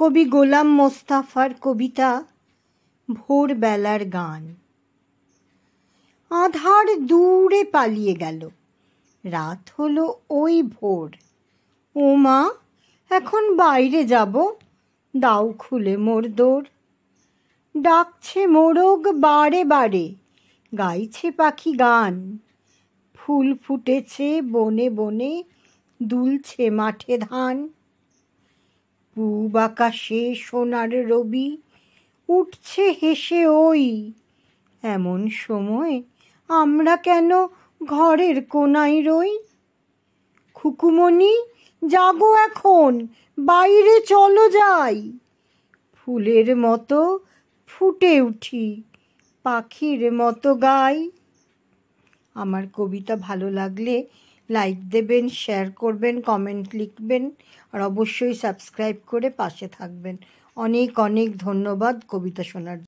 কবি গোলাম মোস্তাফার কবিতা ভোরবেলার গান আধার দূরে পালিয়ে গেল রাত হলো ওই ভোর ও মা এখন বাইরে যাব দাও খুলে মোর দোর ডাকছে মোরগ বারে বারে গাইছে পাখি গান ফুল ফুটেছে বনে বনে দুলছে মাঠে ধান পূব আকাশে সোনার রবি উঠছে হেসে ওই এমন সময় আমরা কেন ঘরের কোনায় রই খুকুমণি জাগো এখন বাইরে চলো যাই ফুলের মতো ফুটে উঠি পাখির মতো গাই আমার কবিতা ভালো লাগলে লাইক দেবেন শেয়ার করবেন কমেন্ট লিখবেন আর অবশ্যই সাবস্ক্রাইব করে পাশে থাকবেন অনেক অনেক ধন্যবাদ কবিতা শোনার